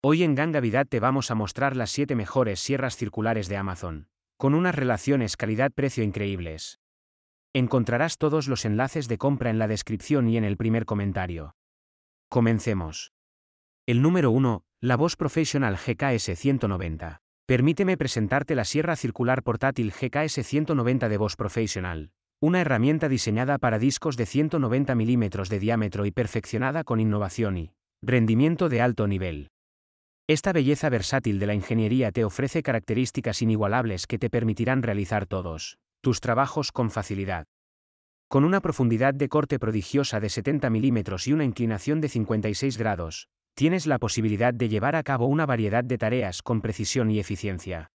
Hoy en Gangavidad te vamos a mostrar las 7 mejores sierras circulares de Amazon, con unas relaciones calidad-precio increíbles. Encontrarás todos los enlaces de compra en la descripción y en el primer comentario. Comencemos. El número 1, la voz Professional GKS 190. Permíteme presentarte la sierra circular portátil GKS 190 de voz Professional, una herramienta diseñada para discos de 190 mm de diámetro y perfeccionada con innovación y rendimiento de alto nivel. Esta belleza versátil de la ingeniería te ofrece características inigualables que te permitirán realizar todos tus trabajos con facilidad. Con una profundidad de corte prodigiosa de 70 milímetros y una inclinación de 56 grados, tienes la posibilidad de llevar a cabo una variedad de tareas con precisión y eficiencia.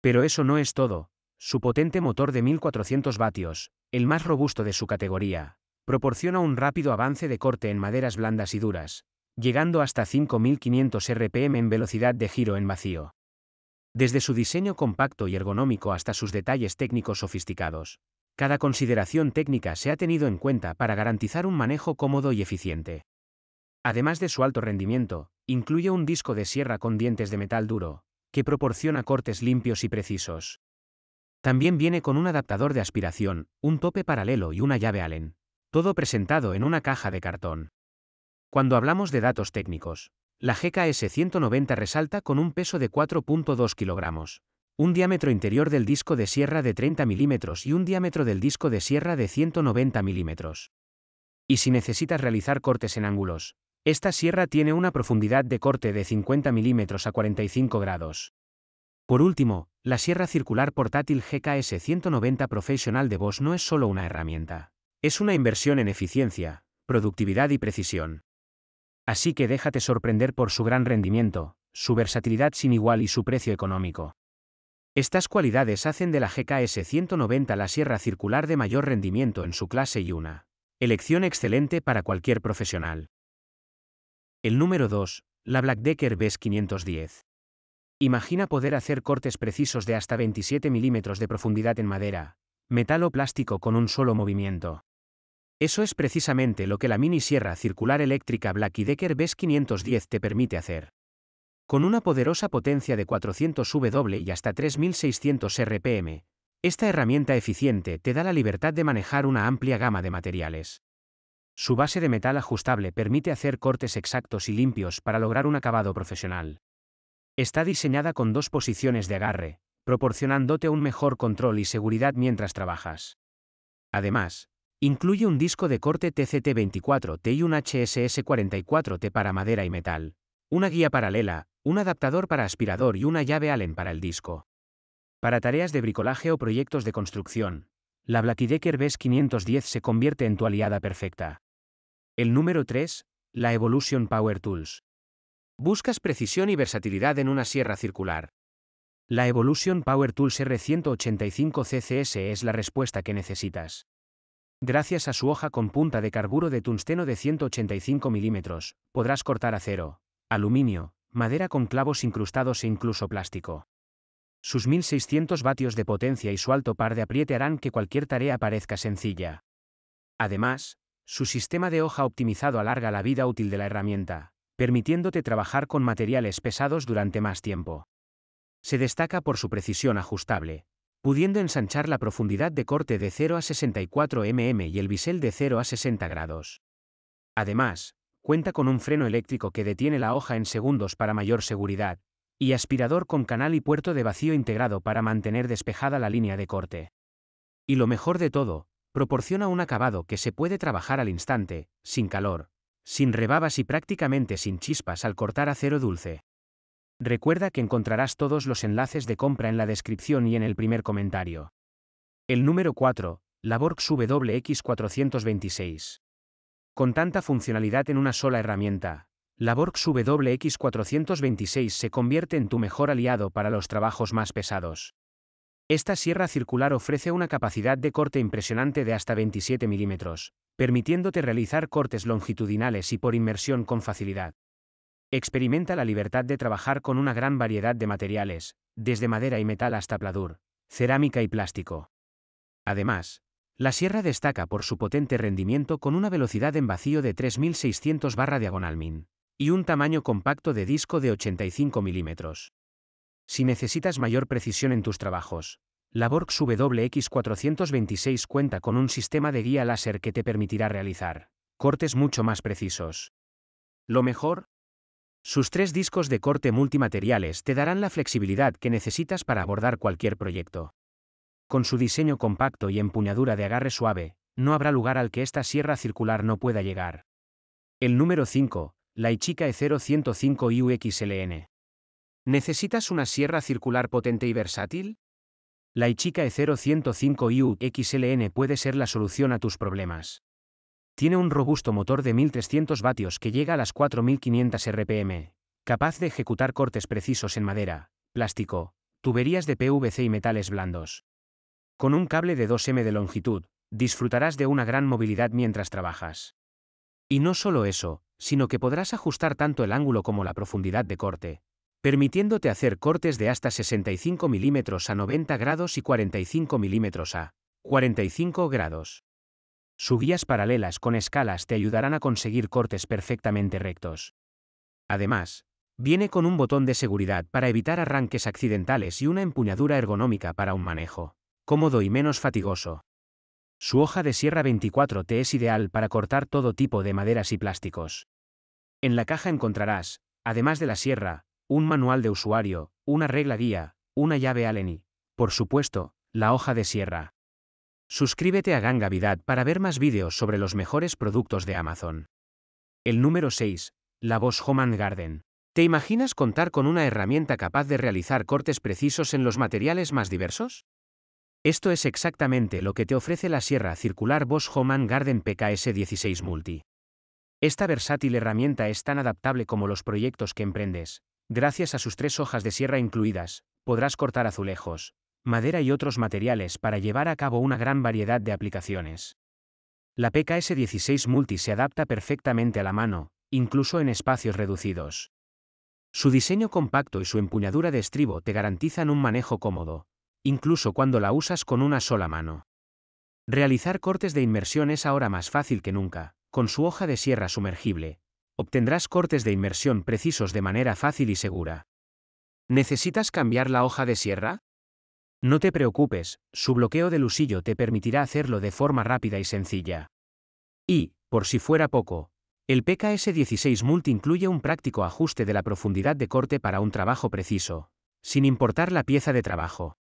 Pero eso no es todo, su potente motor de 1400 vatios, el más robusto de su categoría, proporciona un rápido avance de corte en maderas blandas y duras, llegando hasta 5.500 RPM en velocidad de giro en vacío. Desde su diseño compacto y ergonómico hasta sus detalles técnicos sofisticados, cada consideración técnica se ha tenido en cuenta para garantizar un manejo cómodo y eficiente. Además de su alto rendimiento, incluye un disco de sierra con dientes de metal duro, que proporciona cortes limpios y precisos. También viene con un adaptador de aspiración, un tope paralelo y una llave Allen, todo presentado en una caja de cartón. Cuando hablamos de datos técnicos, la GKS 190 resalta con un peso de 4.2 kilogramos, un diámetro interior del disco de sierra de 30 milímetros y un diámetro del disco de sierra de 190 milímetros. Y si necesitas realizar cortes en ángulos, esta sierra tiene una profundidad de corte de 50 milímetros a 45 grados. Por último, la sierra circular portátil GKS 190 Professional de Bosch no es solo una herramienta. Es una inversión en eficiencia, productividad y precisión. Así que déjate sorprender por su gran rendimiento, su versatilidad sin igual y su precio económico. Estas cualidades hacen de la GKS 190 la sierra circular de mayor rendimiento en su clase y una elección excelente para cualquier profesional. El número 2, la Black Decker BES 510. Imagina poder hacer cortes precisos de hasta 27 milímetros de profundidad en madera, metal o plástico con un solo movimiento. Eso es precisamente lo que la mini sierra circular eléctrica Black Decker BES 510 te permite hacer. Con una poderosa potencia de 400 W y hasta 3600 RPM, esta herramienta eficiente te da la libertad de manejar una amplia gama de materiales. Su base de metal ajustable permite hacer cortes exactos y limpios para lograr un acabado profesional. Está diseñada con dos posiciones de agarre, proporcionándote un mejor control y seguridad mientras trabajas. Además, Incluye un disco de corte TCT24T y un HSS44T para madera y metal, una guía paralela, un adaptador para aspirador y una llave Allen para el disco. Para tareas de bricolaje o proyectos de construcción, la Decker BES 510 se convierte en tu aliada perfecta. El número 3, la Evolution Power Tools. Buscas precisión y versatilidad en una sierra circular. La Evolution Power Tools R185 CCS es la respuesta que necesitas. Gracias a su hoja con punta de carburo de tungsteno de 185 milímetros, podrás cortar acero, aluminio, madera con clavos incrustados e incluso plástico. Sus 1600 vatios de potencia y su alto par de apriete harán que cualquier tarea parezca sencilla. Además, su sistema de hoja optimizado alarga la vida útil de la herramienta, permitiéndote trabajar con materiales pesados durante más tiempo. Se destaca por su precisión ajustable, pudiendo ensanchar la profundidad de corte de 0 a 64 mm y el bisel de 0 a 60 grados. Además, cuenta con un freno eléctrico que detiene la hoja en segundos para mayor seguridad, y aspirador con canal y puerto de vacío integrado para mantener despejada la línea de corte. Y lo mejor de todo, proporciona un acabado que se puede trabajar al instante, sin calor, sin rebabas y prácticamente sin chispas al cortar acero dulce. Recuerda que encontrarás todos los enlaces de compra en la descripción y en el primer comentario. El número 4, la Borx WX426. Con tanta funcionalidad en una sola herramienta, la Borx WX426 se convierte en tu mejor aliado para los trabajos más pesados. Esta sierra circular ofrece una capacidad de corte impresionante de hasta 27 milímetros, permitiéndote realizar cortes longitudinales y por inmersión con facilidad. Experimenta la libertad de trabajar con una gran variedad de materiales, desde madera y metal hasta pladur, cerámica y plástico. Además, la sierra destaca por su potente rendimiento con una velocidad en vacío de 3600 barra diagonal min y un tamaño compacto de disco de 85 milímetros. Si necesitas mayor precisión en tus trabajos, la Borg WX426 cuenta con un sistema de guía láser que te permitirá realizar cortes mucho más precisos. Lo mejor sus tres discos de corte multimateriales te darán la flexibilidad que necesitas para abordar cualquier proyecto. Con su diseño compacto y empuñadura de agarre suave, no habrá lugar al que esta sierra circular no pueda llegar. El número 5, la Ichika E0105UXLN. ¿Necesitas una sierra circular potente y versátil? La Ichika E0105UXLN puede ser la solución a tus problemas. Tiene un robusto motor de 1300 vatios que llega a las 4500 RPM, capaz de ejecutar cortes precisos en madera, plástico, tuberías de PVC y metales blandos. Con un cable de 2M de longitud, disfrutarás de una gran movilidad mientras trabajas. Y no solo eso, sino que podrás ajustar tanto el ángulo como la profundidad de corte, permitiéndote hacer cortes de hasta 65 mm a 90 grados y 45 mm a 45 grados guías paralelas con escalas te ayudarán a conseguir cortes perfectamente rectos. Además, viene con un botón de seguridad para evitar arranques accidentales y una empuñadura ergonómica para un manejo, cómodo y menos fatigoso. Su hoja de sierra 24 te es ideal para cortar todo tipo de maderas y plásticos. En la caja encontrarás, además de la sierra, un manual de usuario, una regla guía, una llave Allen y, por supuesto, la hoja de sierra. Suscríbete a Gangavidad para ver más vídeos sobre los mejores productos de Amazon. El número 6. La Bosch Home Garden. ¿Te imaginas contar con una herramienta capaz de realizar cortes precisos en los materiales más diversos? Esto es exactamente lo que te ofrece la sierra circular Bosch Home Garden PKS 16 Multi. Esta versátil herramienta es tan adaptable como los proyectos que emprendes. Gracias a sus tres hojas de sierra incluidas, podrás cortar azulejos, madera y otros materiales para llevar a cabo una gran variedad de aplicaciones. La PKS-16 Multi se adapta perfectamente a la mano, incluso en espacios reducidos. Su diseño compacto y su empuñadura de estribo te garantizan un manejo cómodo, incluso cuando la usas con una sola mano. Realizar cortes de inmersión es ahora más fácil que nunca, con su hoja de sierra sumergible, obtendrás cortes de inmersión precisos de manera fácil y segura. ¿Necesitas cambiar la hoja de sierra? No te preocupes, su bloqueo de usillo te permitirá hacerlo de forma rápida y sencilla. Y, por si fuera poco, el PKS 16 Multi incluye un práctico ajuste de la profundidad de corte para un trabajo preciso, sin importar la pieza de trabajo.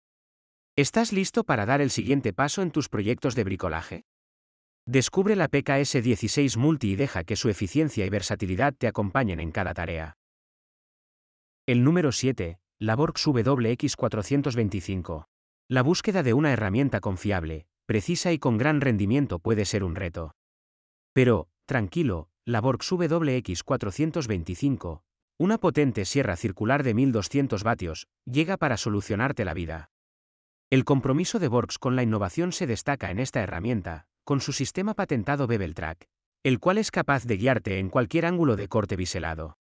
¿Estás listo para dar el siguiente paso en tus proyectos de bricolaje? Descubre la PKS 16 Multi y deja que su eficiencia y versatilidad te acompañen en cada tarea. El número 7. La BORX WX425. La búsqueda de una herramienta confiable, precisa y con gran rendimiento puede ser un reto. Pero, tranquilo, la BORX WX425, una potente sierra circular de 1200 vatios, llega para solucionarte la vida. El compromiso de BORX con la innovación se destaca en esta herramienta, con su sistema patentado Track, el cual es capaz de guiarte en cualquier ángulo de corte biselado.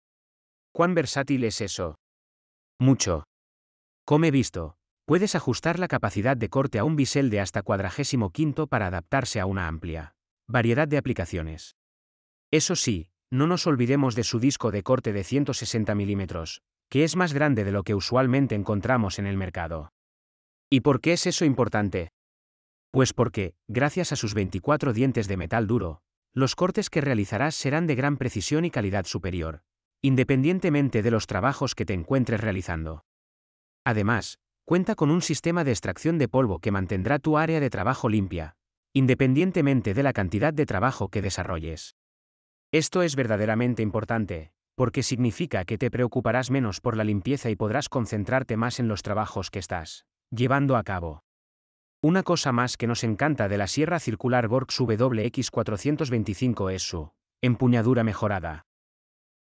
¿Cuán versátil es eso? Mucho. Como he visto. Puedes ajustar la capacidad de corte a un bisel de hasta quinto para adaptarse a una amplia variedad de aplicaciones. Eso sí, no nos olvidemos de su disco de corte de 160 milímetros, que es más grande de lo que usualmente encontramos en el mercado. ¿Y por qué es eso importante? Pues porque, gracias a sus 24 dientes de metal duro, los cortes que realizarás serán de gran precisión y calidad superior, independientemente de los trabajos que te encuentres realizando. Además, cuenta con un sistema de extracción de polvo que mantendrá tu área de trabajo limpia, independientemente de la cantidad de trabajo que desarrolles. Esto es verdaderamente importante, porque significa que te preocuparás menos por la limpieza y podrás concentrarte más en los trabajos que estás llevando a cabo. Una cosa más que nos encanta de la Sierra Circular Borgs WX425 es su empuñadura mejorada.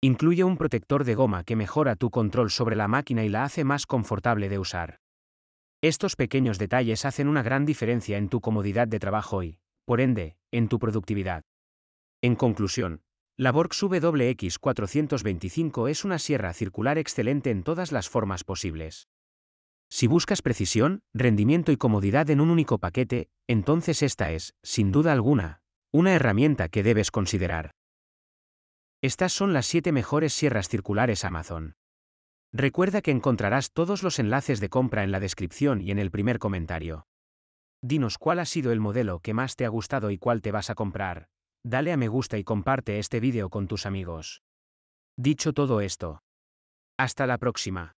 Incluye un protector de goma que mejora tu control sobre la máquina y la hace más confortable de usar. Estos pequeños detalles hacen una gran diferencia en tu comodidad de trabajo y, por ende, en tu productividad. En conclusión, la Borg WX 425 es una sierra circular excelente en todas las formas posibles. Si buscas precisión, rendimiento y comodidad en un único paquete, entonces esta es, sin duda alguna, una herramienta que debes considerar. Estas son las 7 mejores sierras circulares Amazon. Recuerda que encontrarás todos los enlaces de compra en la descripción y en el primer comentario. Dinos cuál ha sido el modelo que más te ha gustado y cuál te vas a comprar. Dale a me gusta y comparte este vídeo con tus amigos. Dicho todo esto. Hasta la próxima.